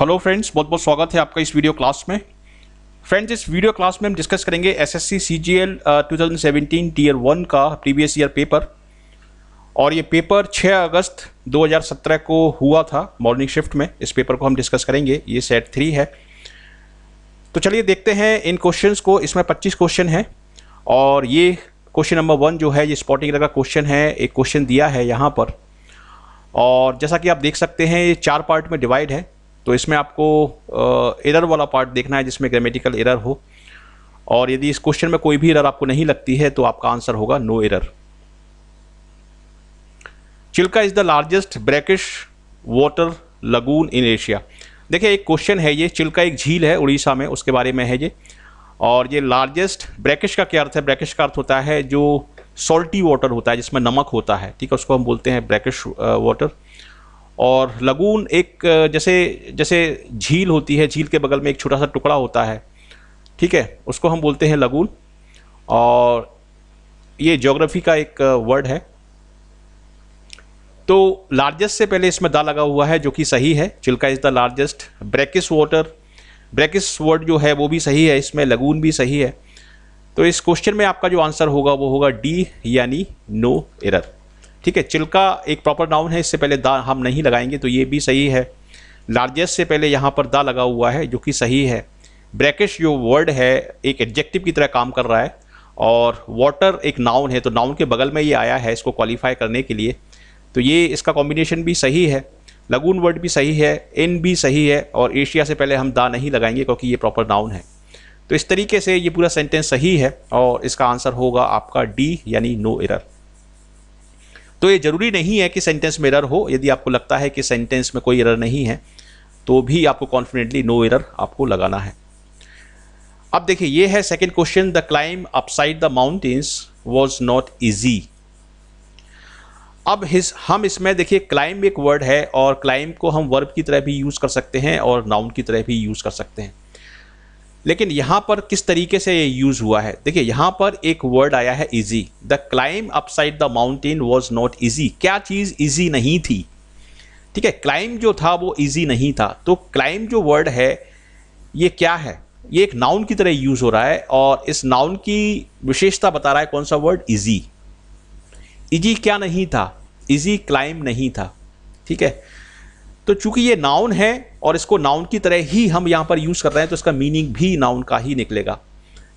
Hello friends बहुत बहुत स्वागत है आपका इस वीडियो क्लास में फ्रेंड्स इस वीडियो क्लास में हम डिस्कस करेंगे एसएससी सीजीएल 2017 टीयर वन का प्रीवियस ईयर पेपर और ये पेपर 6 अगस्त 2017 को हुआ था मॉर्निंग शिफ्ट में इस पेपर को हम डिस्कस करेंगे ये सेट थ्री है तो चलिए देखते हैं इन क्वेश्चन को इसमें पच्चीस क्वेश्चन हैं और ये क्वेश्चन नंबर वन जो है ये स्पॉटिंग का क्वेश्चन है एक क्वेश्चन दिया है यहाँ पर और जैसा कि आप देख सकते हैं ये चार पार्ट में डिवाइड है तो इसमें आपको एरर वाला पार्ट देखना है जिसमें ग्रामेटिकल एरर हो और यदि इस क्वेश्चन में कोई भी एरर आपको नहीं लगती है तो आपका आंसर होगा no error Chilka is the largest brackish water lagoon in Asia देखिए एक क्वेश्चन है ये चिल्का एक झील है उड़ीसा में उसके बारे में है ये और ये लार्जेस्ट ब्रैकिश का क्या अर्थ है ब्रैकिश का अर्थ होता है जो सॉल्टी वाटर होता है जिसमें नमक होता है ठीक है उसको हम बोलते हैं ब्रैकिश वाटर और लगून एक जैसे जैसे झील होती है झील के बगल में एक छोटा सा टुकड़ा होता है ठीक है उसको हम बोलते हैं लगून और ये जोग्राफ़ी का एक वर्ड है तो लार्जेस्ट से पहले इसमें दा लगा हुआ है जो कि सही है Chilka is the largest brackish water brackish word जो है वो भी सही है इसमें लगून भी सही है तो इस क्वेश्चन में आपका जो आंसर होगा वो होगा डी यानी नो एरर ठीक है चिल्का एक प्रॉपर नाउन है इससे पहले दा हम नहीं लगाएंगे तो ये भी सही है लार्जेस्ट से पहले यहाँ पर दा लगा हुआ है जो कि सही है ब्रैकेश जो वर्ड है एक एडजेक्टिव की तरह काम कर रहा है और वाटर एक नाउन है तो नाउन के बगल में ये आया है इसको क्वालिफाई करने के लिए तो ये इसका कॉम्बिनेशन भी सही है लगून वर्ड भी सही है इन भी सही है और एशिया से पहले हम दा नहीं लगाएंगे क्योंकि ये प्रॉपर नाउन है तो इस तरीके से ये पूरा सेंटेंस सही है और इसका आंसर होगा आपका डी यानी नो एरर तो ये ज़रूरी नहीं है कि सेंटेंस में एरर हो यदि आपको लगता है कि सेंटेंस में कोई एरर नहीं है तो भी आपको कॉन्फिडेंटली नो एरर आपको लगाना है अब देखिए ये है second question the climb upside the mountains was not easy अब हिस हम इसमें देखिए क्लाइम एक वर्ड है और क्लाइम को हम वर्ब की तरह भी यूज़ कर सकते हैं और नाउन की तरह भी यूज़ कर सकते हैं लेकिन यहाँ पर किस तरीके से ये यूज़ हुआ है देखिए यहाँ पर एक वर्ड आया है easy the climb upside the mountain was not easy क्या चीज़ ईजी नहीं थी ठीक है क्लाइम जो था वो ईजी नहीं था तो क्लाइम जो वर्ड है ये क्या है ये एक नाउन की तरह यूज़ हो रहा है और इस नाउन की विशेषता बता रहा है कौन सा वर्ड इजी इजी क्या नहीं था इजी क्लाइम नहीं था ठीक है तो चूंकि ये नाउन है और इसको नाउन की तरह ही हम यहाँ पर यूज़ कर रहे हैं तो इसका मीनिंग भी नाउन का ही निकलेगा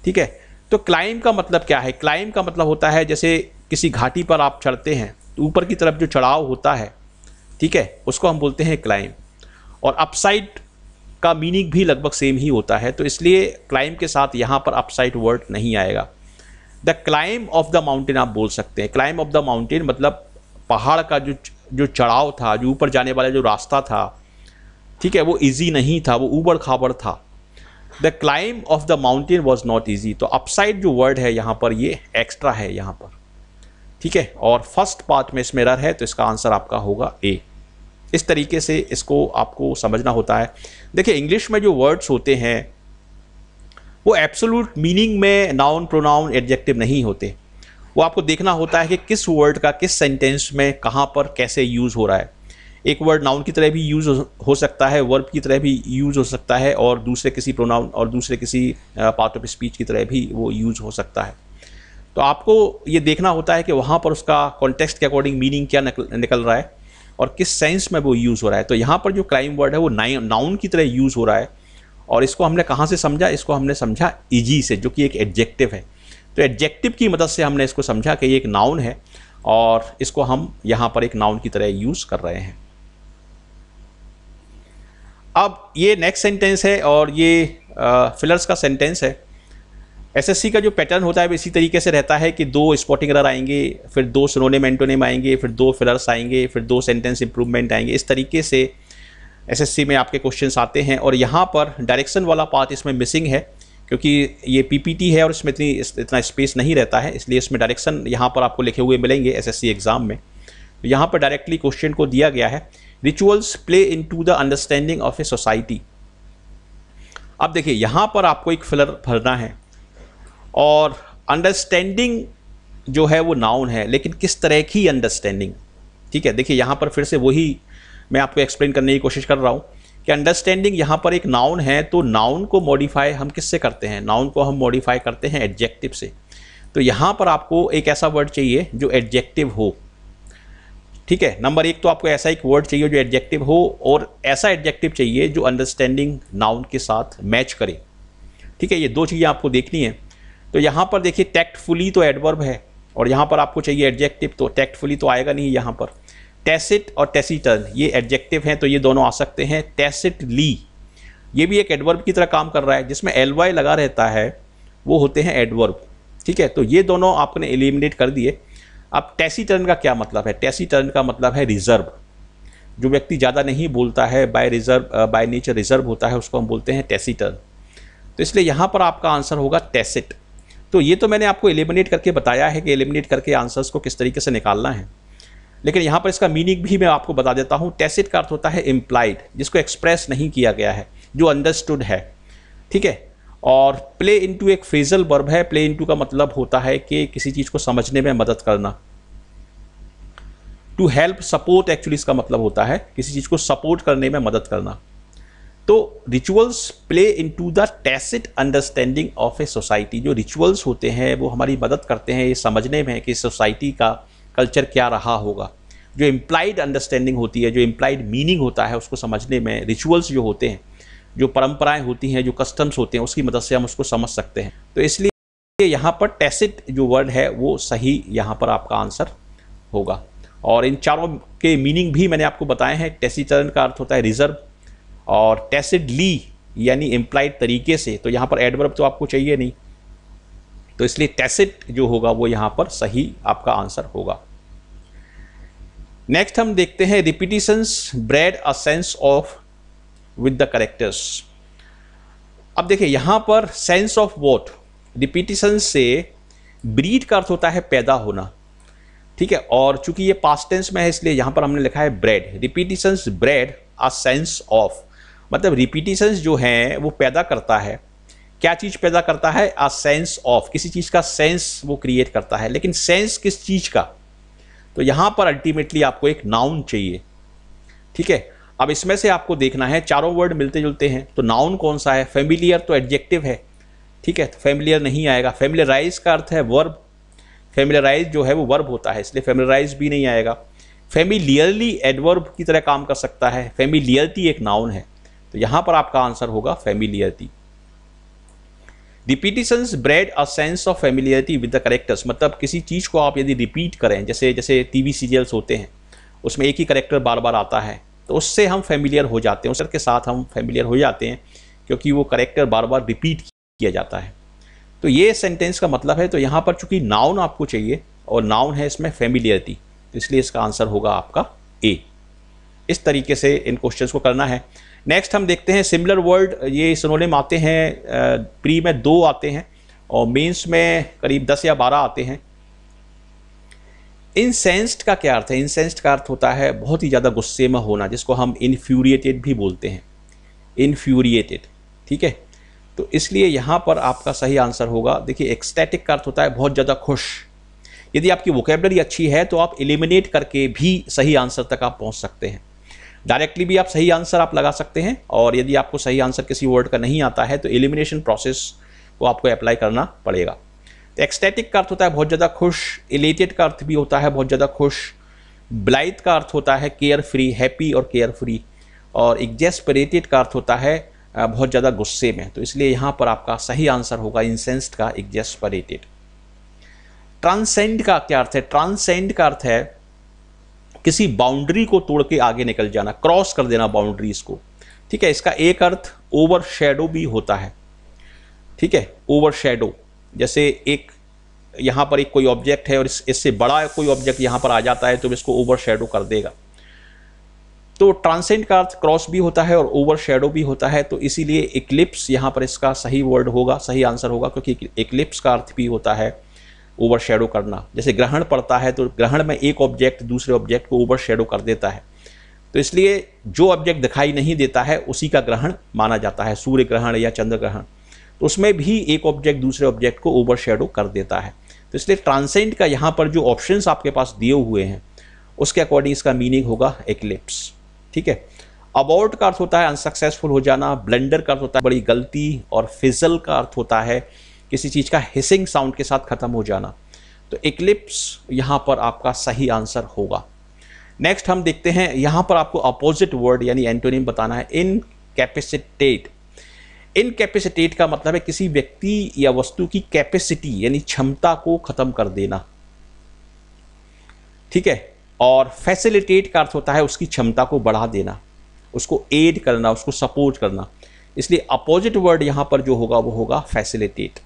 ठीक है तो क्लाइम का मतलब क्या है क्लाइम का मतलब होता है जैसे किसी घाटी पर आप चढ़ते हैं तो ऊपर की तरफ जो चढ़ाव होता है ठीक है उसको हम बोलते हैं क्लाइम और अपसाइड का मीनिंग भी लगभग सेम ही होता है तो इसलिए क्लाइम के साथ यहाँ पर अपसाइड वर्ड नहीं आएगा the climb of the mountain आप बोल सकते हैं क्लाइम ऑफ द माउंटेन मतलब पहाड़ का जो जो चढ़ाव था जो ऊपर जाने वाला जो रास्ता था ठीक है वो ईजी नहीं था वो ऊबड़ खाबड़ था the climb of the mountain was not easy तो अपसाइड जो वर्ड है यहाँ पर ये एक्स्ट्रा है यहाँ पर ठीक है और फर्स्ट पार्ट में इसमें रर है तो इसका आंसर आपका होगा ए इस तरीके से इसको आपको समझना होता है देखिए इंग्लिश में जो वर्ड्स होते हैं वो एब्सोलूट मीनिंग में नाउन प्रोनाउन एडजेक्टिव नहीं होते वो आपको देखना होता है कि किस वर्ड का किस सेंटेंस में कहाँ पर कैसे यूज़ हो रहा है एक वर्ड नाउन की तरह भी यूज़ हो सकता है वर्ब की तरह भी यूज़ हो सकता है और दूसरे किसी प्रोनाउन और दूसरे किसी पार्ट ऑफ स्पीच की तरह भी वो यूज़ हो सकता है तो आपको ये देखना होता है कि वहाँ पर उसका कॉन्टेक्स्ट के अकॉर्डिंग मीनिंग क्या निकल रहा है और किस सेंस में वो यूज़ हो रहा है तो यहाँ पर जो क्राइम वर्ड है वो नाउन की तरह यूज़ हो रहा है और इसको हमने कहाँ से समझा इसको हमने समझा इजी से जो कि एक एडजेक्टिव है तो एडजेक्टिव की मदद से हमने इसको समझा कि ये एक नाउन है और इसको हम यहाँ पर एक नाउन की तरह यूज़ कर रहे हैं अब ये नेक्स्ट सेंटेंस है और ये फिलर्स का सेंटेंस है एसएससी का जो पैटर्न होता है वो इसी तरीके से रहता है कि दो स्पॉटिंग रर आएंगे फिर दो सोनोनेम एंटोनेम आएंगे फिर दो फिलर्स आएंगे फिर दो सेंटेंस इंप्रूवमेंट आएंगे इस तरीके से एसएससी में आपके क्वेश्चन आते हैं और यहाँ पर डायरेक्शन वाला पार्ट इसमें मिसिंग है क्योंकि ये पीपीटी है और इसमें इतनी इतना स्पेस नहीं रहता है इसलिए इसमें डायरेक्शन यहाँ पर आपको लिखे हुए मिलेंगे एसएससी एग्ज़ाम में तो यहाँ पर डायरेक्टली क्वेश्चन को दिया गया है rituals play into the understanding of a society अब देखिए यहाँ पर आपको एक फिलर भरना है और अंडरस्टैंडिंग जो है वो नाउन है लेकिन किस तरह की अंडरस्टैंडिंग ठीक है देखिए यहाँ पर फिर से वही मैं आपको एक्सप्लेन करने की कोशिश कर रहा हूँ कि अंडरस्टैंडिंग यहाँ पर एक नाउन है तो नाउन को मॉडिफाई हम किससे करते हैं नाउन को हम मॉडिफाई करते हैं एडजेक्टिव से तो यहाँ पर आपको एक ऐसा वर्ड चाहिए जो एडजेक्टिव हो ठीक है नंबर एक तो आपको ऐसा एक वर्ड चाहिए जो एडजेक्टिव हो और ऐसा एडजेक्टिव चाहिए जो अंडरस्टैंडिंग नाउन के साथ मैच करे ठीक है ये दो चीज़ें आपको देखनी है तो यहाँ पर देखिए टैक्टफुली तो एडवर्ब है और यहाँ पर आपको चाहिए एडजेक्टिव तो टैक्टफुली तो आएगा नहीं यहाँ पर टेसिट और टेसिटर्न ये एडजेक्टिव हैं तो ये दोनों आ सकते हैं ली ये भी एक एडवर्ब की तरह काम कर रहा है जिसमें एल वाई लगा रहता है वो होते हैं एडवर्ब ठीक है तो ये दोनों आपने एलिमिनेट कर दिए अब टैसी टर्न का क्या मतलब है टैसी टर्न का मतलब है रिजर्व जो व्यक्ति ज़्यादा नहीं बोलता है by reserve by nature reserve होता है उसको हम बोलते हैं टैसी टर्न तो इसलिए यहाँ पर आपका आंसर होगा टैसेट तो ये तो मैंने आपको एलिमिनेट करके बताया है कि एलिमिनेट करके आंसर्स को किस तरीके से निकालना है लेकिन यहाँ पर इसका मीनिंग भी मैं आपको बता देता हूँ टैसेट का अर्थ होता है इम्प्लाइड जिसको एक्सप्रेस नहीं किया गया है जो अंडरस्टूड है ठीक है और प्ले इनटू एक फ्रेजल वर्ब है प्ले इनटू का मतलब होता है कि किसी चीज़ को समझने में मदद करना टू हेल्प सपोर्ट एक्चुअली इसका मतलब होता है किसी चीज़ को सपोर्ट करने में मदद करना तो rituals play into the tacit understanding of a society जो रिचुअल्स होते हैं वो हमारी मदद करते हैं ये समझने में कि सोसाइटी का कल्चर क्या रहा होगा जो इम्प्लाइड अंडरस्टैंडिंग होती है जो इम्प्लाइड मीनिंग होता है उसको समझने में रिचुअल्स जो होते हैं जो परंपराएं होती हैं जो कस्टम्स होते हैं उसकी मदद से हम उसको समझ सकते हैं तो इसलिए यहाँ पर टेसिट जो वर्ड है वो सही यहाँ पर आपका आंसर होगा और इन चारों के मीनिंग भी मैंने आपको बताए हैं टेसीचरण का अर्थ होता है रिजर्व और टेसिडली यानी एम्प्लाइड तरीके से तो यहाँ पर एडवर्ब तो आपको चाहिए नहीं तो इसलिए टेसिट जो होगा वो यहाँ पर सही आपका आंसर होगा नेक्स्ट हम देखते हैं repetitions breed a sense of with the characters अब देखिए यहाँ पर सेंस ऑफ वोट रिपीटिशन से ब्रीड का अर्थ होता है पैदा होना ठीक है और चूंकि ये पास टेंस में है इसलिए यहाँ पर हमने लिखा है breed repetitions breed a sense of मतलब रिपीटिशंस जो हैं वो पैदा करता है क्या चीज़ पैदा करता है आ सेंस ऑफ किसी चीज़ का सेंस वो क्रिएट करता है लेकिन सेंस किस चीज़ का तो यहाँ पर अल्टीमेटली आपको एक नाउन चाहिए ठीक है अब इसमें से आपको देखना है चारों वर्ड मिलते जुलते हैं तो नाउन कौन सा है फेमिलियर तो एडजेक्टिव है ठीक है तो फेमिलियर नहीं आएगा फेमिलियराइज का अर्थ है वर्ब फेमिलियराइज जो है वो वर्ब होता है इसलिए फेमिलराइज भी नहीं आएगा फेमिलियरली एडवर्ब की तरह काम कर सकता है फेमिलियरिटी एक नाउन है तो यहाँ पर आपका आंसर होगा familiarity repetitions breed a sense of familiarity with the characters मतलब किसी चीज़ को आप यदि रिपीट करें जैसे जैसे टीवी सीरियल्स होते हैं उसमें एक ही करेक्टर बार बार आता है तो उससे हम फेमिलियर हो जाते हैं उसके के साथ हम फेमिलियर हो जाते हैं क्योंकि वो करेक्टर बार बार रिपीट किया जाता है तो ये सेंटेंस का मतलब है तो यहाँ पर चूंकि नाउन आपको चाहिए और नाउन है इसमें फेमिलियरिटी तो इसलिए इसका आंसर होगा आपका ए इस तरीके से इन क्वेश्चंस को करना है नेक्स्ट हम देखते हैं सिमिलर वर्ड ये सोनोलिम आते हैं प्री में दो आते हैं और मेंस में करीब दस या बारह आते हैं इनसेंस्ड का क्या अर्थ है इनसेंस्ड का अर्थ होता है बहुत ही ज़्यादा गुस्से में होना जिसको हम इन्फ्यूरिएटेड भी बोलते हैं इन्फ्यूरिएटेड ठीक है तो इसलिए यहाँ पर आपका सही आंसर होगा देखिए एक्स्टैटिक का अर्थ होता है बहुत ज़्यादा खुश यदि आपकी वोकेबलरी अच्छी है तो आप एलिमिनेट करके भी सही आंसर तक आप पहुँच सकते हैं डायरेक्टली भी आप सही आंसर आप लगा सकते हैं और यदि आपको सही आंसर किसी वर्ड का नहीं आता है तो एलिमिनेशन प्रोसेस को आपको अप्लाई करना पड़ेगा एक्सटेटिक का अर्थ होता है बहुत ज़्यादा खुश इलेटेड का अर्थ भी होता है बहुत ज़्यादा खुश ब्लाइथ का अर्थ होता है केयर फ्री हैप्पी और केयर फ्री और एग्जेस्परेटेड का अर्थ होता है बहुत ज़्यादा गुस्से में तो इसलिए यहाँ पर आपका सही आंसर होगा इंसेंस्ड का एग्जेस्परेटेड ट्रांसेंड का क्या अर्थ है ट्रांसेंड का अर्थ है किसी बाउंड्री को तोड़ के आगे निकल जाना क्रॉस कर देना बाउंड्रीज को ठीक है इसका एक अर्थ ओवर शेडो भी होता है ठीक है ओवर शेडो जैसे एक यहाँ पर एक कोई ऑब्जेक्ट है और इस इससे बड़ा कोई ऑब्जेक्ट यहाँ पर आ जाता है तो इसको ओवर शेडो कर देगा तो ट्रांसेंड का अर्थ क्रॉस भी होता है और ओवर शेडो भी होता है तो इसीलिए इक्लिप्स यहाँ पर इसका सही वर्ड होगा सही आंसर होगा क्योंकि इक्लिप्स का अर्थ भी होता है ओवर शेडो करना जैसे ग्रहण पड़ता है तो ग्रहण में एक ऑब्जेक्ट दूसरे ऑब्जेक्ट को ओवर शेडो कर देता है तो इसलिए जो ऑब्जेक्ट दिखाई नहीं देता है उसी का ग्रहण माना जाता है सूर्य ग्रहण या चंद्र ग्रहण तो उसमें भी एक ऑब्जेक्ट दूसरे ऑब्जेक्ट को शेडो कर देता है तो इसलिए ट्रांसेंड का यहाँ पर जो ऑप्शंस आपके पास दिए हुए हैं उसके अकॉर्डिंग इसका मीनिंग होगा एक्लिप्स ठीक है अबाउट का अर्थ होता है अनसक्सेसफुल हो जाना ब्लेंडर का अर्थ होता है बड़ी गलती और फिजल का अर्थ होता है किसी चीज़ का हिसिंग साउंड के साथ ख़त्म हो जाना तो एक्लिप्स यहाँ पर आपका सही आंसर होगा नेक्स्ट हम देखते हैं यहाँ पर आपको अपोजिट वर्ड यानी एंटोनिम बताना है इन कैपेसिटेट इनकेपेसिटेट का मतलब है किसी व्यक्ति या वस्तु की कैपेसिटी यानी क्षमता को खत्म कर देना ठीक है और फैसिलिटेट का अर्थ होता है उसकी क्षमता को बढ़ा देना उसको एड करना उसको सपोर्ट करना इसलिए अपोजिट वर्ड यहां पर जो होगा वो होगा फैसिलिटेट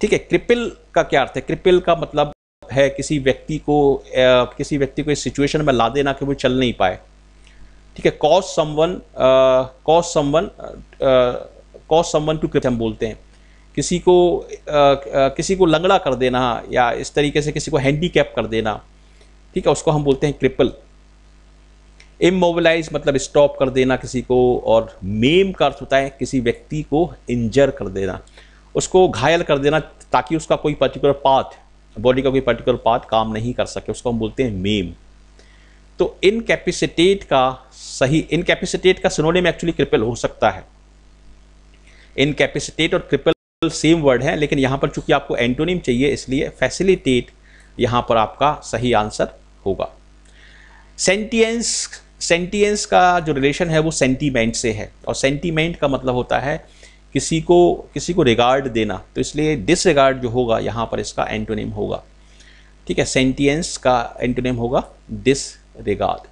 ठीक है क्रिपिल का क्या अर्थ है क्रिपिल का मतलब है किसी व्यक्ति को आ, किसी व्यक्ति को इस सिचुएशन में ला देना कि वो चल नहीं पाए ठीक है cause someone cause someone cause someone to creep हम बोलते हैं किसी को आ, आ, किसी को लंगड़ा कर देना या इस तरीके से किसी को कैप कर देना ठीक है उसको हम बोलते हैं क्रिपल इमोबलाइज मतलब स्टॉप कर देना किसी को और मेम का अर्थ होता है किसी व्यक्ति को इंजर कर देना उसको घायल कर देना ताकि उसका कोई पर्टिकुलर पार्ट बॉडी का कोई पर्टिकुलर पार्ट काम नहीं कर सके उसको हम बोलते हैं मेम तो इनकेपेसिटेट का सही इनकेपेसिटेट का सिनोनिम एक्चुअली क्रिपल हो सकता है इनकेपेसिटेट और क्रिपल सेम वर्ड है लेकिन यहाँ पर चूंकि आपको एंटोनिम चाहिए इसलिए फैसिलिटेट यहाँ पर आपका सही आंसर होगा सेंटियंस सेंटियंस का जो रिलेशन है वो सेंटीमेंट से है और सेंटीमेंट का मतलब होता है किसी को किसी को रिगार्ड देना तो इसलिए डिसरिगार्ड जो होगा यहाँ पर इसका एंटोनिम होगा ठीक है सेंटियंस का एंटोनिम होगा डिसरिगार्ड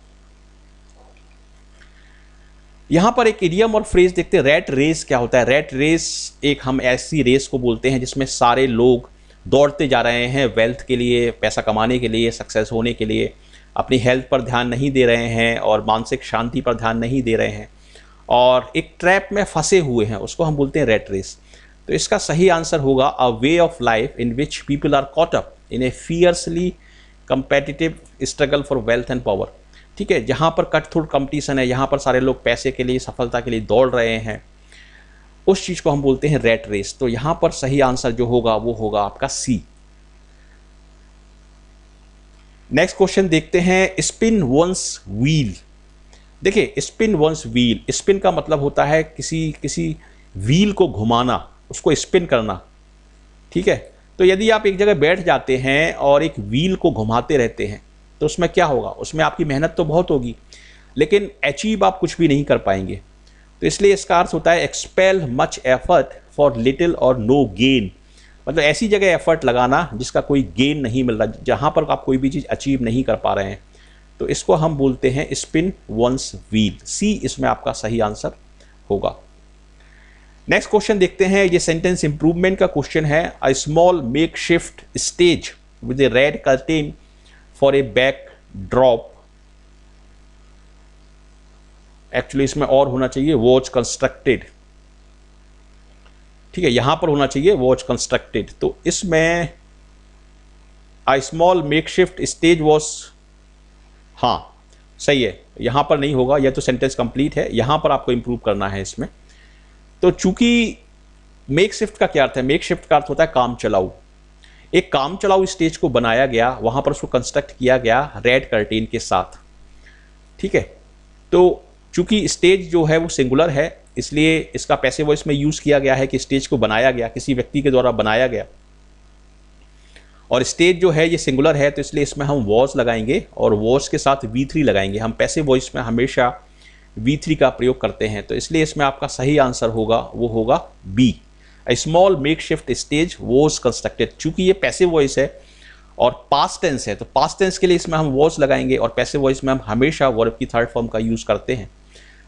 यहाँ पर एक इडियम और फ्रेज देखते हैं रेट रेस क्या होता है रेट रेस एक हम ऐसी रेस को बोलते हैं जिसमें सारे लोग दौड़ते जा रहे हैं वेल्थ के लिए पैसा कमाने के लिए सक्सेस होने के लिए अपनी हेल्थ पर ध्यान नहीं दे रहे हैं और मानसिक शांति पर ध्यान नहीं दे रहे हैं और एक ट्रैप में फंसे हुए हैं उसको हम बोलते हैं रेट रेस तो इसका सही आंसर होगा a way of life in which people are caught up in a fiercely competitive struggle for wealth and power ठीक है जहाँ पर कट थ्रूट कंपटीशन है यहाँ पर सारे लोग पैसे के लिए सफलता के लिए दौड़ रहे हैं उस चीज़ को हम बोलते हैं रेट रेस तो यहाँ पर सही आंसर जो होगा वो होगा आपका सी नेक्स्ट क्वेश्चन देखते हैं स्पिन वंस व्हील देखिए स्पिन वंस व्हील स्पिन का मतलब होता है किसी किसी व्हील को घुमाना उसको स्पिन करना ठीक है तो यदि आप एक जगह बैठ जाते हैं और एक व्हील को घुमाते रहते हैं तो उसमें क्या होगा उसमें आपकी मेहनत तो बहुत होगी लेकिन अचीव आप कुछ भी नहीं कर पाएंगे तो इसलिए इसका अर्थ होता है expel much effort for little और नो गेन मतलब ऐसी जगह एफर्ट लगाना जिसका कोई गेन नहीं मिल रहा जहाँ पर आप कोई भी चीज़ अचीव नहीं कर पा रहे हैं तो इसको हम बोलते हैं स्पिन वंस व्हील सी इसमें आपका सही आंसर होगा नेक्स्ट क्वेश्चन देखते हैं ये सेंटेंस इंप्रूवमेंट का क्वेश्चन है a small makeshift stage with a red curtain for a backdrop actually इसमें और होना चाहिए वॉच कंस्ट्रक्टेड ठीक है यहां पर होना चाहिए वॉच कंस्ट्रक्टेड तो इसमें a small makeshift stage was हाँ सही है यहां पर नहीं होगा यह तो सेंटेंस कंप्लीट है यहां पर आपको इंप्रूव करना है इसमें तो चूंकि मेक शिफ्ट का क्या अर्थ है मेक शिफ्ट का अर्थ होता है काम चलाऊ एक काम चलाओ स्टेज को बनाया गया वहाँ पर उसको कंस्ट्रक्ट किया गया रेड कर्टेन के साथ ठीक है तो चूंकि स्टेज जो है वो सिंगुलर है इसलिए इसका पैसे वॉइस में यूज़ किया गया है कि स्टेज को बनाया गया किसी व्यक्ति के द्वारा बनाया गया और स्टेज जो है ये सिंगुलर है तो इसलिए इसमें हम वॉज लगाएंगे और वॉज के साथ वी थ्री लगाएंगे हम पैसे वॉइस में हमेशा वी थ्री का प्रयोग करते हैं तो इसलिए इसमें आपका सही आंसर होगा वो होगा B small makeshift stage was constructed चूंकि ये पैसे वॉइस है और पास टेंस है तो पास टेंस के लिए इसमें हम वॉज लगाएंगे और पैसे वॉइस में हम हमेशा वर्ब की थर्ड फॉर्म का यूज़ करते हैं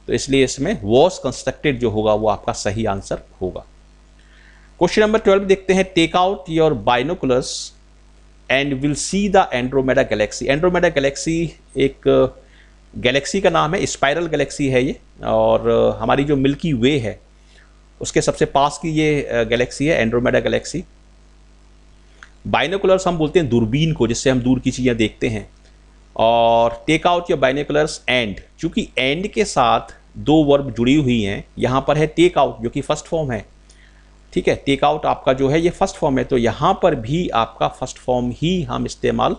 तो इसलिए इसमें वॉज कंस्ट्रक्टेड जो होगा वो आपका सही आंसर होगा क्वेश्चन नंबर ट्वेल्व देखते हैं take out your binoculars and will see the Andromeda galaxy Andromeda galaxy एक गैलेक्सी uh, का नाम है स्पायरल गैलेक्सी है ये और uh, हमारी जो मिल्की वे है उसके सबसे पास की ये गैलेक्सी है एंड्रोमेडा गैलेक्सी बाइनोकुलर्स हम बोलते हैं दूरबीन को जिससे हम दूर की चीज़ें देखते हैं और take out your binoculars and चूँकि एंड के साथ दो वर्ब जुड़ी हुई हैं यहाँ पर है टेक आउट जो कि फर्स्ट फॉर्म है ठीक है टेक आउट आपका जो है ये फर्स्ट फॉर्म है तो यहाँ पर भी आपका फर्स्ट फॉर्म ही हम इस्तेमाल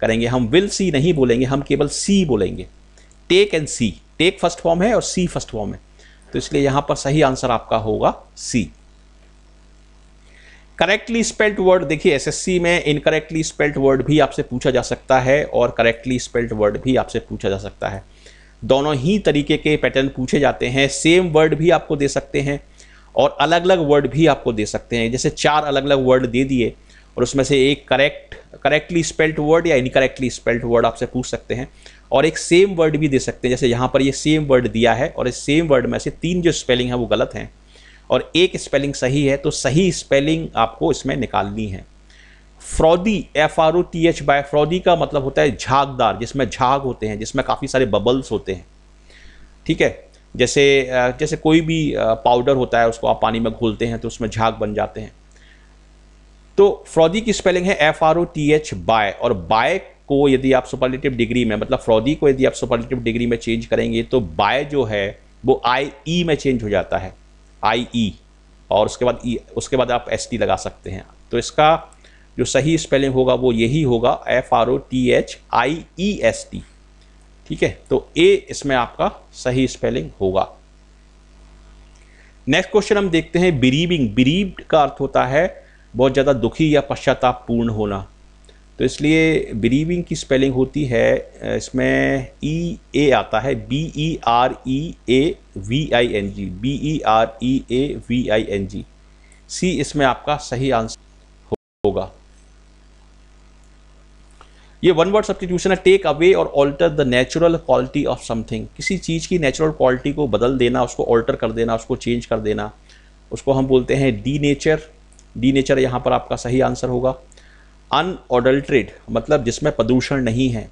करेंगे हम विल सी नहीं बोलेंगे हम केवल सी बोलेंगे take and see take first form है और सी फर्स्ट फॉर्म है तो इसलिए यहां पर सही आंसर आपका होगा सी करेक्टली स्पेल्ट वर्ड देखिए एसएससी में इनकरेक्टली स्पेल्ट वर्ड भी आपसे पूछा जा सकता है और करेक्टली स्पेल्ट वर्ड भी आपसे पूछा जा सकता है दोनों ही तरीके के पैटर्न पूछे जाते हैं सेम वर्ड भी आपको दे सकते हैं और अलग अलग वर्ड भी आपको दे सकते हैं जैसे चार अलग अलग वर्ड दे दिए और उसमें से एक करेक्ट करेक्टली स्पेल्ट वर्ड या इनकरेक्टली स्पेल्ट वर्ड आपसे पूछ सकते हैं और एक सेम वर्ड भी दे सकते हैं जैसे यहाँ पर ये सेम वर्ड दिया है और इस सेम वर्ड में से तीन जो स्पेलिंग है वो गलत हैं और एक स्पेलिंग सही है तो सही स्पेलिंग आपको इसमें निकालनी है frothy F R O T H Y frothy का मतलब होता है झागदार जिसमें झाग होते हैं जिसमें काफ़ी सारे बबल्स होते हैं ठीक है जैसे जैसे कोई भी पाउडर होता है उसको आप पानी में घोलते हैं तो उसमें झाग बन जाते हैं तो फ्रॉदी की स्पेलिंग है F R O T H Y और बाय को यदि आप सुपरलेटिव डिग्री में मतलब फ्रॉदी को यदि आप सुपरलेटिव डिग्री में चेंज करेंगे तो बाय जो है वो आई ई e में चेंज हो जाता है आई ई e। और उसके बाद ई e, उसके बाद आप एस टी लगा सकते हैं तो इसका जो सही स्पेलिंग होगा वो यही होगा F R O T H I E S T ठीक है तो ए इसमें आपका सही स्पेलिंग होगा नेक्स्ट क्वेश्चन हम देखते हैं बिरीविंग बिरीव का अर्थ होता है बहुत ज़्यादा दुखी या पश्चातापूर्ण होना तो इसलिए बिलीविंग की स्पेलिंग होती है इसमें ई e ए आता है B E R E A V I N G B E R E A V I N G C इसमें आपका सही आंसर होगा ये वन वर्ड सब्सटीट्यूशन है टेक अवे और alter the natural quality of something किसी चीज़ की नेचुरल क्वालिटी को बदल देना उसको ऑल्टर कर देना उसको चेंज कर देना उसको हम बोलते हैं डी नेचर डी नेचर यहाँ पर आपका सही आंसर होगा अनऑडल्ट्रेड मतलब जिसमें प्रदूषण नहीं है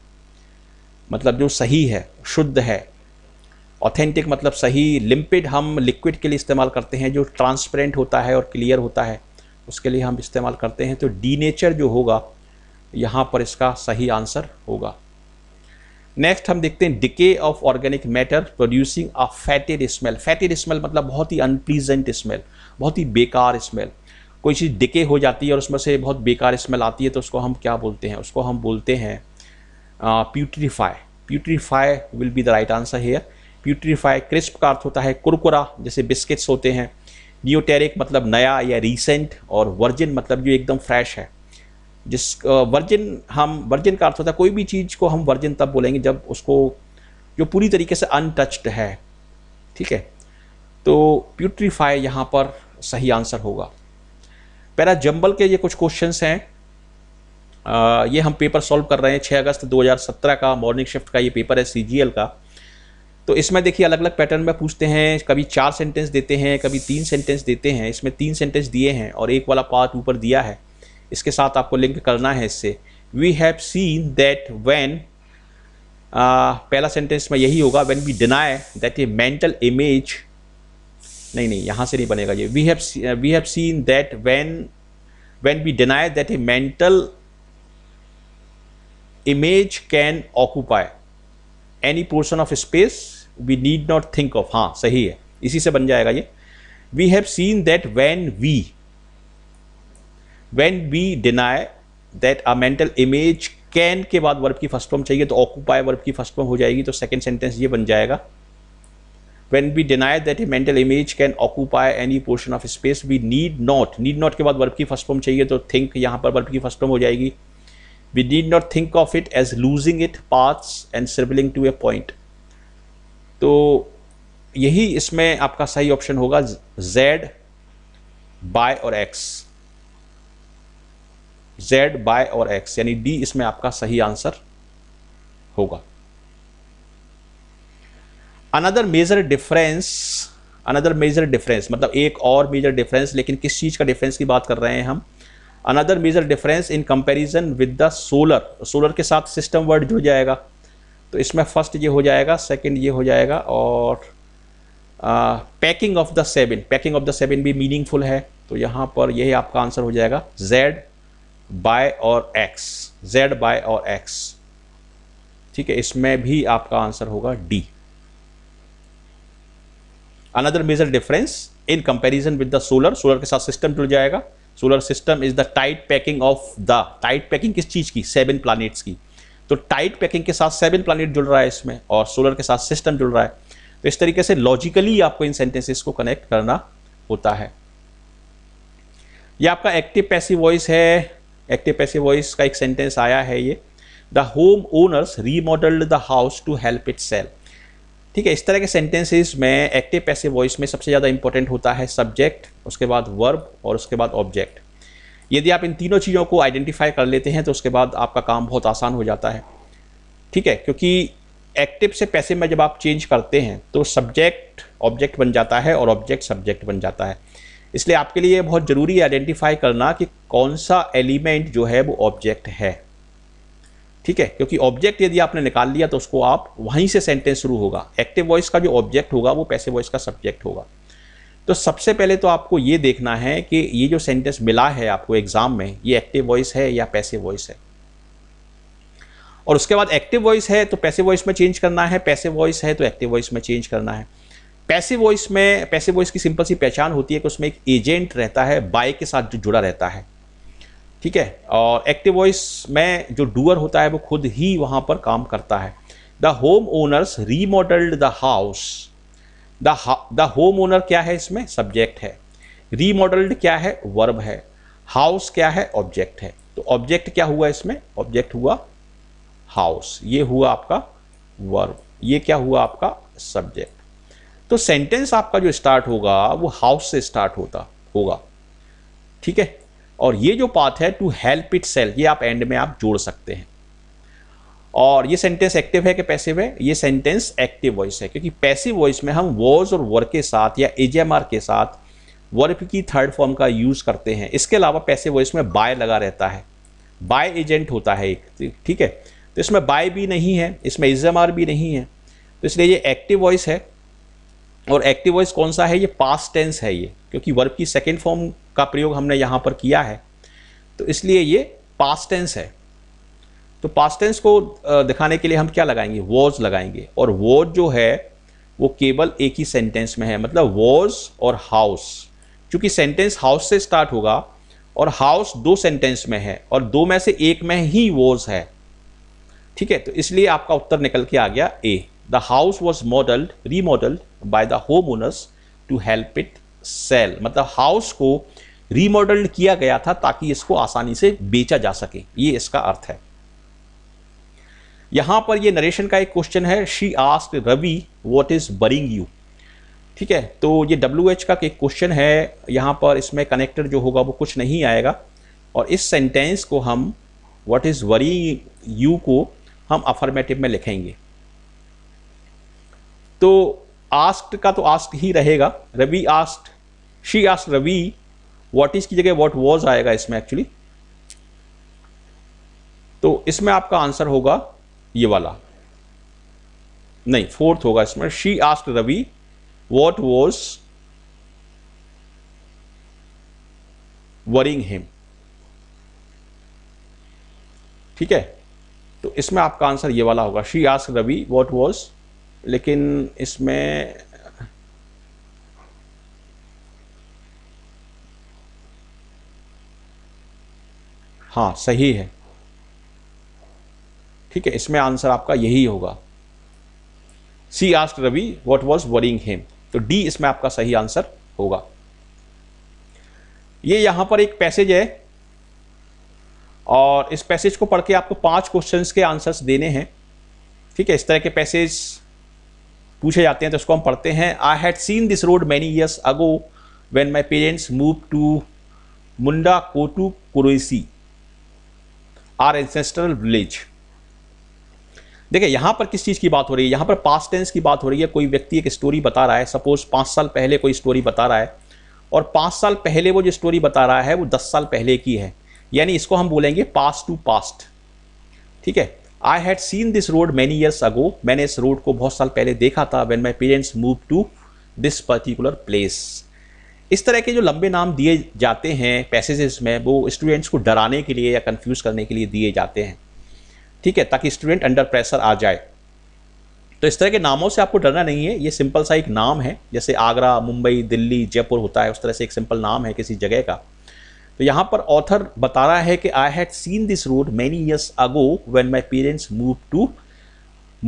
मतलब जो सही है शुद्ध है ऑथेंटिक मतलब सही लिम्पिड हम लिक्विड के लिए इस्तेमाल करते हैं जो ट्रांसपेरेंट होता है और क्लियर होता है उसके लिए हम इस्तेमाल करते हैं तो डी नेचर जो होगा यहाँ पर इसका सही आंसर होगा नेक्स्ट हम देखते हैं decay of organic matter producing a fetid smell fetid smell मतलब बहुत ही अनप्लीजेंट स्मेल बहुत ही बेकार स्मेल कोई चीज़ डिके हो जाती है और उसमें से बहुत बेकार स्मेल आती है तो उसको हम क्या बोलते हैं उसको हम बोलते हैं putrefy putrefy will be the right answer here putrefy crisp का अर्थ होता है कुरकुरा जैसे बिस्किट्स होते हैं न्यूटेरिक मतलब नया या रीसेंट और वर्जिन मतलब जो एकदम फ्रेश है जिस वर्जिन हम वर्जिन का अर्थ होता है कोई भी चीज़ को हम वर्जिन तब बोलेंगे जब उसको जो पूरी तरीके से अनटच्ड है ठीक है तो प्यूट्रीफाई यहाँ पर सही आंसर होगा पैरा जंबल के ये कुछ क्वेश्चंस हैं आ, ये हम पेपर सॉल्व कर रहे हैं 6 अगस्त 2017 का मॉर्निंग शिफ्ट का ये पेपर है सी का तो इसमें देखिए अलग अलग पैटर्न में पूछते हैं कभी चार सेंटेंस देते हैं कभी तीन सेंटेंस देते हैं इसमें तीन सेंटेंस दिए हैं और एक वाला पार्ट ऊपर दिया है इसके साथ आपको लिंक करना है इससे we have seen that when पहला सेंटेंस में यही होगा when we deny that a mental image नहीं नहीं यहाँ से नहीं बनेगा ये we have we have seen that when when we deny that a mental image can occupy any portion of space we need not think of हाँ सही है इसी से बन जाएगा ये we have seen that when we when we deny that a mental image can के बाद वर्ब की फर्स्ट फॉर्म चाहिए तो ऑक्यूपाई वर्ब की फर्स्ट फॉर्म हो जाएगी तो सेकेंड सेंटेंस ये बन जाएगा when we deny that a mental image can occupy any portion of space we need not need not ke baad verb ki first form chahiye to think yahan par verb ki first form ho jayegi we need not think of it as losing it paths and shriveling to a point to yahi isme aapka sahi option hoga z by or x z by or x yani d isme aapka sahi answer होगा another major difference another major difference मतलब एक और major difference लेकिन किस चीज़ का difference की बात कर रहे हैं हम another major difference in comparison with the solar solar के साथ सिस्टम वर्ड जुड़ जाएगा तो इसमें फर्स्ट ये हो जाएगा सेकेंड ये हो जाएगा और packing of the seven packing of the seven भी मीनिंगफुल है तो यहाँ पर यही आपका आंसर हो जाएगा जेड बाय और एक्स जेड बाय और एक्स ठीक है इसमें भी आपका आंसर होगा D another major difference in comparison with the solar solar के साथ सिस्टम जुड़ जाएगा solar system is the tight packing of the tight packing किस चीज़ की सेवन प्लानिट्स की तो टाइट पैकिंग के साथ सेवन प्लानिट जुड़ रहा है इसमें और सोलर के साथ सिस्टम जुड़ रहा है तो इस तरीके से लॉजिकली आपको इन सेंटेंसेस को कनेक्ट करना होता है ये आपका एक्टिव पैसिव वॉइस है एक्टिव पैसिव वॉइस का एक सेंटेंस आया है ये the homeowners remodelled the house to help itself ठीक है इस तरह के सेंटेंसेस में एक्टिव पैसिव वॉइस में सबसे ज़्यादा इंपॉर्टेंट होता है सब्जेक्ट उसके बाद वर्ब और उसके बाद ऑब्जेक्ट यदि आप इन तीनों चीज़ों को आइडेंटिफाई कर लेते हैं तो उसके बाद आपका काम बहुत आसान हो जाता है ठीक है क्योंकि एक्टिव से पैसिव में जब आप चेंज करते हैं तो सब्जेक्ट ऑब्जेक्ट बन जाता है और ऑब्जेक्ट सब्जेक्ट बन जाता है इसलिए आपके लिए बहुत ज़रूरी है आइडेंटिफाई करना कि कौन सा एलिमेंट जो है वो ऑब्जेक्ट है ठीक है क्योंकि ऑब्जेक्ट यदि आपने निकाल लिया तो उसको आप वहीं से सेंटेंस शुरू होगा एक्टिव वॉइस का जो ऑब्जेक्ट होगा वो पैसे वॉइस का सब्जेक्ट होगा तो सबसे पहले तो आपको ये देखना है कि ये जो सेंटेंस मिला है आपको एग्ज़ाम में ये एक्टिव वॉइस है या पैसे वॉइस है और उसके बाद एक्टिव वॉइस है तो पैसे वॉइस में चेंज करना है पैसे वॉइस है तो एक्टिव वॉइस में चेंज करना है पैसे वॉइस में पैसे वॉइस की सिंपल सी पहचान होती है कि उसमें एक एजेंट रहता है बाय के साथ जो जुड़ा रहता है ठीक है और एक्टिव वॉइस में जो डूअर होता है वो खुद ही वहां पर काम करता है the homeowners remodelled the house the homeowner क्या है इसमें सब्जेक्ट है रीमॉडल्ड क्या है वर्ब है हाउस क्या है ऑब्जेक्ट है तो ऑब्जेक्ट क्या हुआ इसमें ऑब्जेक्ट हुआ हाउस ये हुआ आपका वर्ब ये क्या हुआ आपका सब्जेक्ट तो सेंटेंस आपका जो स्टार्ट होगा वो हाउस से स्टार्ट होता होगा ठीक है और ये जो पाथ है टू हेल्प इट सेल ये आप एंड में आप जोड़ सकते हैं और ये सेंटेंस एक्टिव है कि पैसिव है ये सेंटेंस एक्टिव वॉइस है क्योंकि पैसिव वॉइस में हम वॉज और वर्क के साथ या एजेमआर के साथ वर्क की थर्ड फॉर्म का यूज़ करते हैं इसके अलावा पैसिव वॉइस में बाय लगा रहता है बाय एजेंट होता है एक ठीक है तो इसमें बाय भी नहीं है इसमें इजमार भी नहीं है तो इसलिए ये एक्टिव वॉइस है और एक्टिव वॉइस कौन सा है ये पास टेंस है ये क्योंकि वर्ब की सेकेंड फॉर्म का प्रयोग हमने यहाँ पर किया है तो इसलिए ये पास टेंस है तो पास टेंस को दिखाने के लिए हम क्या लगाएंगे वॉज लगाएंगे और वॉज जो है वो केवल एक ही सेंटेंस में है मतलब वॉज और हाउस क्योंकि सेंटेंस हाउस से स्टार्ट होगा और हाउस दो सेंटेंस में है और दो में से एक में ही वॉज है ठीक है तो इसलिए आपका उत्तर निकल के आ गया A the house was modelled remodelled by the homeowners to help it sell मतलब हाउस को रीमॉडल्ड किया गया था ताकि इसको आसानी से बेचा जा सके ये इसका अर्थ है यहां पर ये नरेशन का एक क्वेश्चन है she ask Ravi what is boring you ठीक है तो ये डब्ल्यू एच का एक क्वेश्चन है यहां पर इसमें कनेक्टर जो होगा वो कुछ नहीं आएगा और इस सेंटेंस को हम व्हाट इज़ वरी यू को हम अफर्मेटिव में लिखेंगे तो आस्ट का तो आस्ट ही रहेगा Ravi asked she asked Ravi what is की जगह वॉट वॉज आएगा इसमें एक्चुअली तो इसमें आपका आंसर होगा ये वाला नहीं फोर्थ होगा इसमें she asked Ravi what was boring him ठीक है तो इसमें आपका आंसर ये वाला होगा she ask Ravi what was लेकिन इसमें हाँ सही है ठीक है इसमें आंसर आपका यही होगा she asked Ravi what was boring him तो डी इसमें आपका सही आंसर होगा ये यहां पर एक पैसेज है और इस पैसेज को पढ़ के आपको पांच क्वेश्चंस के आंसर्स देने हैं ठीक है इस तरह के पैसेज पूछे जाते हैं तो उसको हम पढ़ते हैं I had seen this road many years ago when my parents move to Mundakottukurussi our ancestral village देखिए यहाँ पर किस चीज़ की बात हो रही है यहाँ पर पास्ट टेंस की बात हो रही है कोई व्यक्ति एक स्टोरी बता रहा है सपोज पाँच साल पहले कोई स्टोरी बता रहा है और पाँच साल पहले वो जो स्टोरी बता रहा है वो दस साल पहले की है यानी इसको हम बोलेंगे पास्ट टू पास्ट ठीक है I had seen this road many years ago मैंने इस रोड को बहुत साल पहले देखा था when my parents move to this particular place इस तरह के जो लंबे नाम दिए जाते हैं पैसेजेस में वो स्टूडेंट्स को डराने के लिए या कंफ्यूज करने के लिए दिए जाते हैं ठीक है ताकि स्टूडेंट अंडर प्रेशर आ जाए तो इस तरह के नामों से आपको डरना नहीं है ये सिंपल सा एक नाम है जैसे आगरा मुंबई दिल्ली जयपुर होता है उस तरह से एक सिंपल नाम है किसी जगह का तो यहाँ पर ऑथर बता रहा है कि I had seen this road many years ago when my parents move to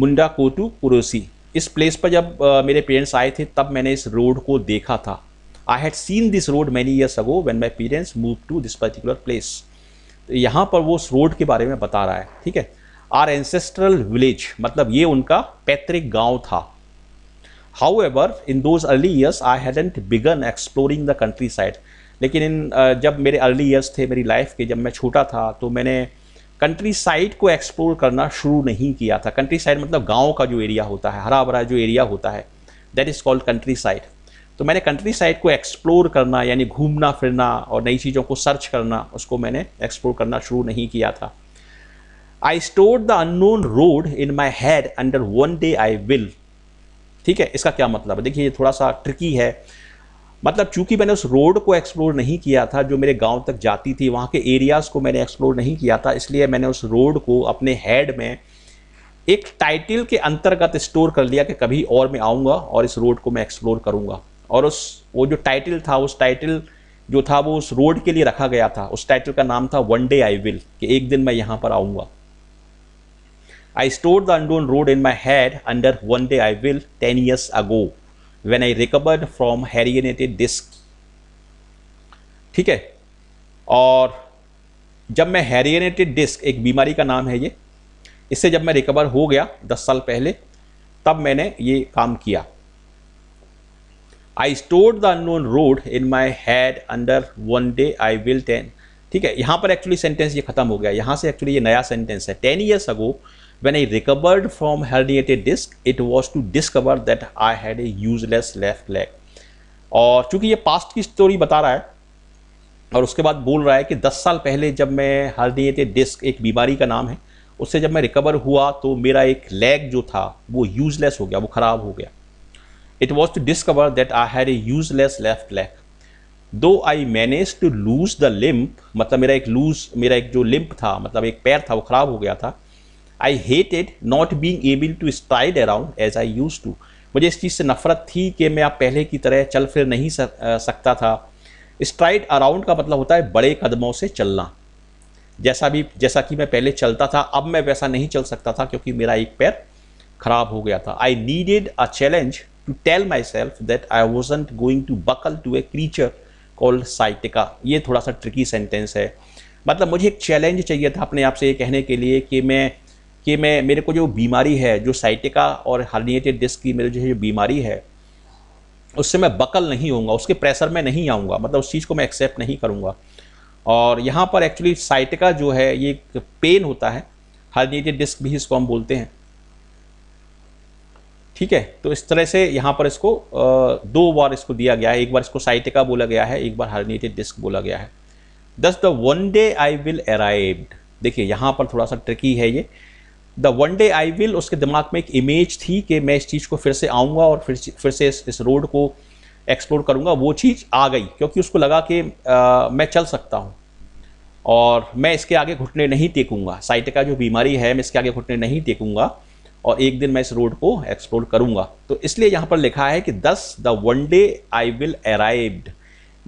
to कुरोसी इस प्लेस पर जब मेरे पेरेंट्स आए थे तब मैंने इस रोड को देखा था I had seen this road many years ago when my parents move to this particular place तो यहाँ पर वो उस रोड के बारे में बता रहा है ठीक है आर एंसेस्ट्रल विलेज मतलब ये उनका पैतृक गाँव था however in those early years I hadn't begun exploring the countryside लेकिन इन जब मेरे अर्ली ईयर्स थे मेरी लाइफ के जब मैं छोटा था तो मैंने कंट्री साइड को एक्सप्लोर करना शुरू नहीं किया था कंट्री साइड मतलब गाँव का जो एरिया होता है हरा भरा जो एरिया होता है that is called countryside तो मैंने कंट्री साइड को एक्सप्लोर करना यानी घूमना फिरना और नई चीज़ों को सर्च करना उसको मैंने एक्सप्लोर करना शुरू नहीं किया था I store the unknown road in my head under one day I will ठीक है इसका क्या मतलब है देखिए ये थोड़ा सा ट्रिकी है मतलब चूंकि मैंने उस रोड को एक्सप्लोर नहीं किया था जो मेरे गांव तक जाती थी वहाँ के एरियाज़ को मैंने एक्सप्लोर नहीं किया था इसलिए मैंने उस रोड को अपने हेड में एक टाइटल के अंतर्गत स्टोर कर लिया कि कभी और मैं आऊँगा और इस रोड को मैं एक्सप्लोर करूँगा और उस वो जो टाइटल था उस टाइटल जो था वो उस रोड के लिए रखा गया था उस टाइटल का नाम था वन डे आई विल कि एक दिन मैं यहाँ पर आऊँगा आई स्टोर द अनडोन road in my head under one day I will ten years ago when I recovered from herniated disc ठीक है और जब मैं हेरियनेटेड डिस्क एक बीमारी का नाम है ये इससे जब मैं रिकवर हो गया दस साल पहले तब मैंने ये काम किया I store the unknown road in my head under one day I will ten ठीक है यहाँ पर एक्चुअली सेंटेंस ये खत्म हो गया यहाँ से एक्चुअली ये नया सेंटेंस है ten years ago When I recovered from herniated disc, it was to discover that I had a useless left leg. और चूंकि ये पास्ट की स्टोरी बता रहा है और उसके बाद बोल रहा है कि 10 साल पहले जब मैं हर्निएटेड डिस्क एक बीमारी का नाम है उससे जब मैं रिकवर हुआ तो मेरा एक लेग जो था वो यूजलेस हो गया वो ख़राब हो गया it was to discover that I had a useless left leg though I manage to lose the limp मतलब मेरा एक लूज मेरा एक जो लिम्प था मतलब एक पैर था वो ख़राब हो गया था I hated not being able to stride around as I use to मुझे इस चीज़ से नफरत थी कि मैं आप पहले की तरह चल फिर नहीं सकता था स्ट्राइड अराउंड का मतलब होता है बड़े कदमों से चलना जैसा भी जैसा कि मैं पहले चलता था अब मैं वैसा नहीं चल सकता था क्योंकि मेरा एक पैर खराब हो गया था I needed a challenge to tell myself that I wasn't going to buckle to a creature called sciatica ये थोड़ा सा ट्रिकी सेंटेंस है मतलब मुझे एक चैलेंज चाहिए था अपने आप से ये कहने के लिए कि मैं कि मैं मेरे को जो बीमारी है जो साइटिका और हर्निएटेड डिस्क की मेरे जो है जो बीमारी है उससे मैं बकल नहीं होऊंगा उसके प्रेशर में नहीं आऊँगा मतलब उस चीज़ को मैं एक्सेप्ट नहीं करूँगा और यहाँ पर एक्चुअली साइटिका जो है ये एक पेन होता है हर्निएटेड डिस्क भी इसको हम बोलते हैं ठीक है तो इस तरह से यहाँ पर इसको दो बार इसको दिया गया है एक बार इसको साइटिका बोला गया है एक बार हर्निएटेड डिस्क बोला गया है thus the one day I will arrived देखिए यहाँ पर थोड़ा सा ट्रिकी है ये the one day I will उसके दिमाग में एक इमेज थी कि मैं इस चीज़ को फिर से आऊँगा और फिर फिर से इस, इस रोड को एक्सप्लोर करूँगा वो चीज़ आ गई क्योंकि उसको लगा कि मैं चल सकता हूँ और मैं इसके आगे घुटने नहीं टेकूँगा का जो बीमारी है मैं इसके आगे घुटने नहीं टेकूँगा और एक दिन मैं इस रोड को एक्सप्लोर करूँगा तो इसलिए यहाँ पर लिखा है कि thus the one day I will arrived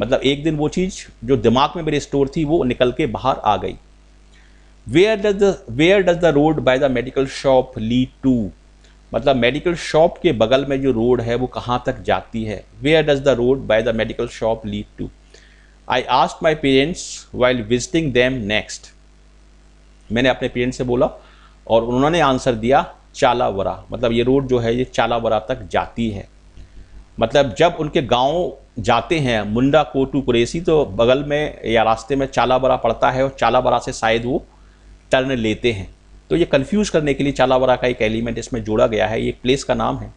मतलब एक दिन वो चीज़ जो दिमाग में मेरी स्टोर थी वो निकल के बाहर आ गई where does the where does the road by the medical shop lead to मतलब मेडिकल शॉप के बगल में जो रोड है वो कहाँ तक जाती है where does the road by the medical shop lead to I ask my parents while visiting them next मैंने अपने पेरेंट्स से बोला और उन्होंने आंसर दिया चालावरा मतलब ये रोड जो है ये चालावरा तक जाती है मतलब जब उनके गांव जाते हैं मुंडा कोटू कुरेसी तो बगल में या रास्ते में चालावरा पड़ता है और चालाबरा से शायद वो टर्न लेते हैं तो ये कन्फ्यूज करने के लिए चालावरा का एक एलिमेंट इसमें जोड़ा गया है ये प्लेस का नाम है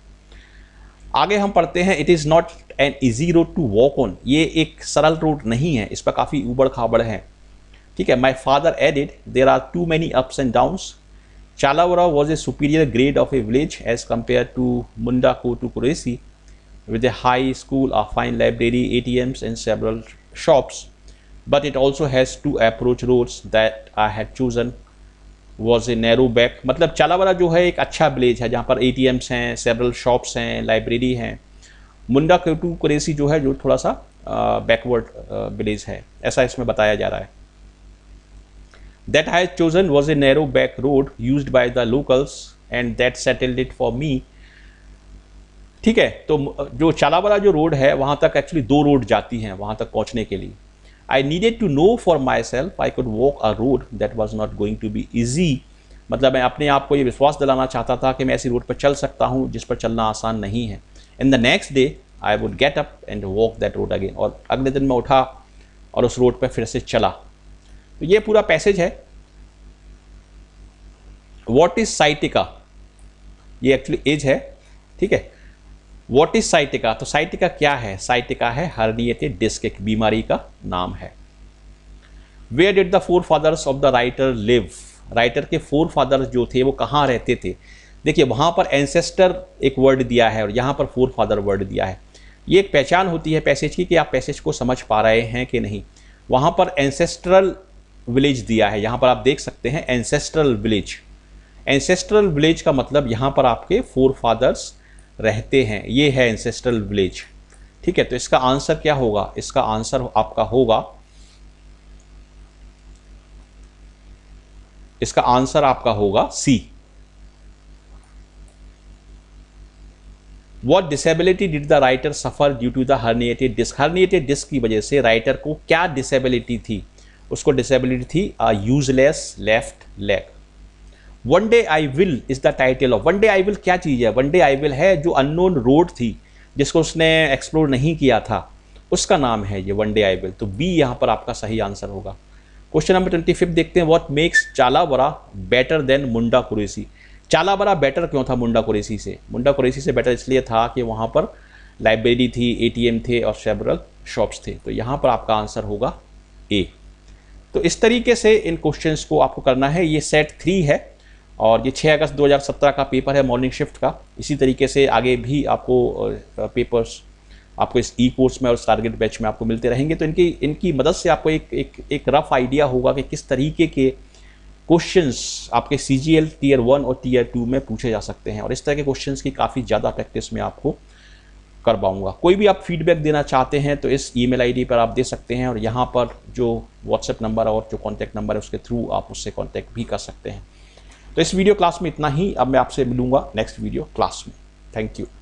आगे हम पढ़ते हैं it is not an easy road to walk on ये एक सरल रोड नहीं है इस पर काफ़ी उबड़ खाबड़ है ठीक है my father added there are too many ups and downs Chalavara was a superior grade of a village as compare to Mundakottakurussi high school a fine library ATMs and several shops but it also has two approach roads that I had chosen was a narrow back मतलब चालावाला जो है एक अच्छा village है जहाँ पर ए हैं several shops हैं लाइब्रेरी हैं मुंडा कटू करेसी जो है जो थोड़ा सा बैकवर्ड विलेज है ऐसा इसमें बताया जा रहा है that has chosen was a narrow back road use by the locals and that settled it for me ठीक है तो जो चालावाला जो रोड है वहाँ तक एक्चुअली दो रोड जाती हैं वहाँ तक पहुँचने के लिए I needed to know for myself I could walk a road that was not going to be easy मतलब मैं अपने आप को ये विश्वास दिलाना चाहता था कि मैं ऐसी रोड पर चल सकता हूँ जिस पर चलना आसान नहीं है in the next day I would get up and walk that road again और अगले दिन मैं उठा और उस रोड पर फिर से चला तो ये पूरा पैसेज है वॉट इज साइटिका ये एक्चुअली एज है ठीक है वॉट इज साइटिका तो साइटिका क्या है साइटिका है हर्निएटेड डिस्क एक बीमारी का नाम है where did the forefathers of the writer live writer के फोर फादर्स जो थे वो कहाँ रहते थे देखिए वहाँ पर एंसेस्टर एक वर्ड दिया है और यहाँ पर फोर फादर वर्ड दिया है ये एक पहचान होती है पैसेज की कि आप पैसेज को समझ पा रहे हैं कि नहीं वहाँ पर एंसेस्ट्रल विलेज दिया है यहाँ पर आप देख सकते हैं एंसेस्ट्रल विलेज एंसेस्ट्रल विलेज का मतलब यहाँ पर आपके फोर फादर्स रहते हैं ये है इंसेस्ट्रल विलेज ठीक है तो इसका आंसर क्या होगा इसका आंसर आपका होगा इसका आंसर आपका होगा C what disability did the writer suffer due to the herniated disc herniated disc की वजह से राइटर को क्या डिसेबिलिटी थी उसको डिसेबिलिटी थी useless left leg one day I will is the title of one day I will क्या चीज़ है वन डे आई विल है जो अननोन रोड थी जिसको उसने एक्सप्लोर नहीं किया था उसका नाम है ये वन डे आई विल तो बी यहाँ पर आपका सही आंसर होगा क्वेश्चन नंबर ट्वेंटी फिफ्थ देखते हैं what makes Chalavara better than Mundakottakurussi Chalavara better क्यों था मुंडा कुरेसी से मुंडा कुरेसी से बेटर इसलिए था कि वहाँ पर लाइब्रेरी थी एटीएम थे और सेबरल शॉप्स थे तो यहाँ पर आपका आंसर होगा ए तो इस तरीके से इन क्वेश्चंस को आपको करना है ये सेट थ्री है और ये 6 अगस्त 2017 का पेपर है मॉर्निंग शिफ्ट का इसी तरीके से आगे भी आपको पेपर्स आपको इस ई कोर्स में और टारगेट बैच में आपको मिलते रहेंगे तो इनकी इनकी मदद से आपको एक एक एक रफ आइडिया होगा कि किस तरीके के क्वेश्चंस आपके C G L tier one और टीयर टू में पूछे जा सकते हैं और इस तरह के क्वेश्चंस की काफ़ी ज़्यादा प्रैक्टिस में आपको कर पाऊँगा कोई भी आप फीडबैक देना चाहते हैं तो इस ई मेल पर आप दे सकते हैं और यहाँ पर जो व्हाट्सएप नंबर और जो कॉन्टैक्ट नंबर है उसके थ्रू आप उससे कॉन्टैक्ट भी कर सकते हैं तो इस वीडियो क्लास में इतना ही अब मैं आपसे मिलूंगा नेक्स्ट वीडियो क्लास में थैंक यू